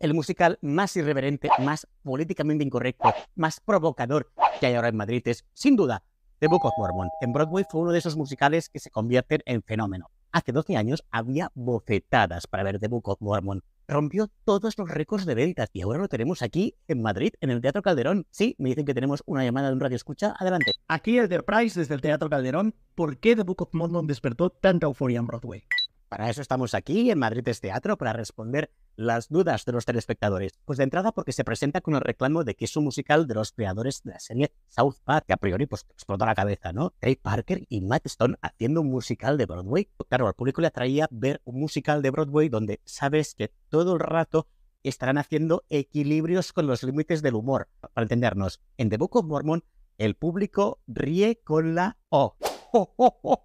el musical más irreverente, más políticamente incorrecto, más provocador que hay ahora en Madrid es, sin duda, The Book of Mormon. En Broadway fue uno de esos musicales que se convierten en fenómeno. Hace 12 años había bofetadas para ver The Book of Mormon. Rompió todos los récords de ventas y ahora lo tenemos aquí en Madrid, en el Teatro Calderón. Sí, me dicen que tenemos una llamada de un radio escucha. Adelante. Aquí el The Price desde el Teatro Calderón. ¿Por qué The Book of Mormon despertó tanta euforia en Broadway? Para eso estamos aquí en Madrid es Teatro, para responder las dudas de los telespectadores. Pues de entrada porque se presenta con el reclamo de que es un musical de los creadores de la serie South Park, que a priori pues explotó la cabeza, ¿no? Trey Parker y Matt Stone haciendo un musical de Broadway. Pues claro, al público le atraía ver un musical de Broadway donde sabes que todo el rato estarán haciendo equilibrios con los límites del humor. Para entendernos, en The Book of Mormon el público ríe con la O.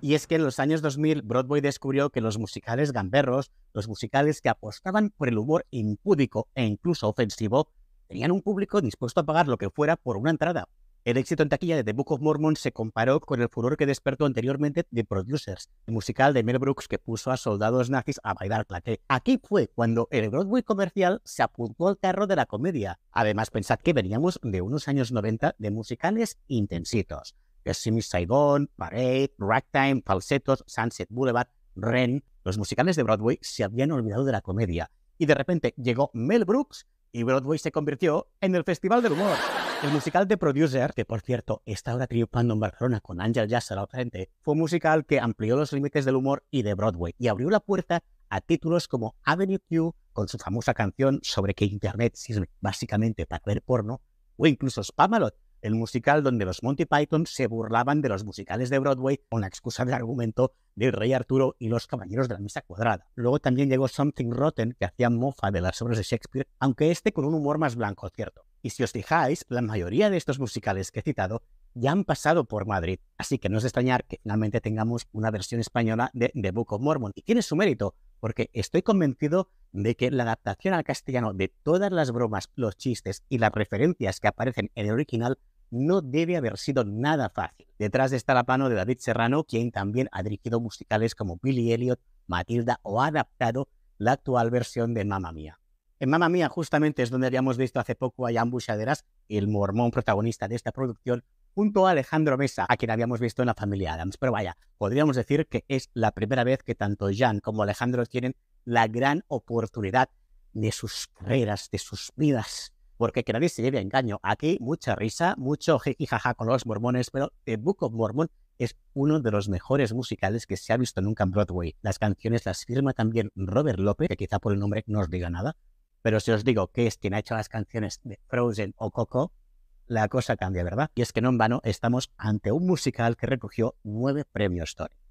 Y es que en los años 2000 Broadway descubrió que los musicales gamberros, los musicales que apostaban por el humor impúdico e incluso ofensivo, tenían un público dispuesto a pagar lo que fuera por una entrada. El éxito en taquilla de The Book of Mormon se comparó con el furor que despertó anteriormente The Producers, el musical de Mel Brooks que puso a soldados nazis a bailar claqué. Aquí fue cuando el Broadway comercial se apuntó al carro de la comedia. Además, pensad que veníamos de unos años 90 de musicales intensitos. Simi Saigon, Parade, Ragtime, Falsetos, Sunset Boulevard, Ren, los musicales de Broadway se habían olvidado de la comedia. Y de repente llegó Mel Brooks y Broadway se convirtió en el Festival del Humor. El musical de Producer, que por cierto está ahora triunfando en Barcelona con Angel Jazz a la frente, fue un musical que amplió los límites del humor y de Broadway y abrió la puerta a títulos como Avenue Q con su famosa canción sobre que Internet sirve básicamente para ver porno o incluso Spamalot el musical donde los Monty Python se burlaban de los musicales de Broadway con la excusa del argumento del rey Arturo y los caballeros de la Misa cuadrada. Luego también llegó Something Rotten, que hacía mofa de las obras de Shakespeare, aunque este con un humor más blanco, cierto. Y si os fijáis, la mayoría de estos musicales que he citado ya han pasado por Madrid, así que no es de extrañar que finalmente tengamos una versión española de The Book of Mormon. Y tiene su mérito, porque estoy convencido de que la adaptación al castellano de todas las bromas, los chistes y las referencias que aparecen en el original no debe haber sido nada fácil. Detrás está la mano de David Serrano, quien también ha dirigido musicales como Billy Elliot, Matilda o ha adaptado la actual versión de Mamma Mía. En Mamma Mía justamente es donde habíamos visto hace poco a Jan Bouchaderas, el mormón protagonista de esta producción, junto a Alejandro Mesa, a quien habíamos visto en la familia Adams. Pero vaya, podríamos decir que es la primera vez que tanto Jan como Alejandro tienen la gran oportunidad de sus carreras, de sus vidas, porque que nadie se lleve engaño. Aquí mucha risa, mucho jaja con los mormones, pero The Book of Mormon es uno de los mejores musicales que se ha visto nunca en Broadway. Las canciones las firma también Robert López, que quizá por el nombre no os diga nada, pero si os digo que es quien ha hecho las canciones de Frozen o Coco, la cosa cambia, ¿verdad? Y es que no en vano estamos ante un musical que recogió nueve premios Tony.